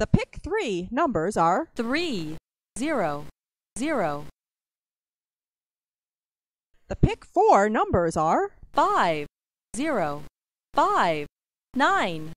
The pick three numbers are three, zero, zero. The pick four numbers are five, zero, five, nine.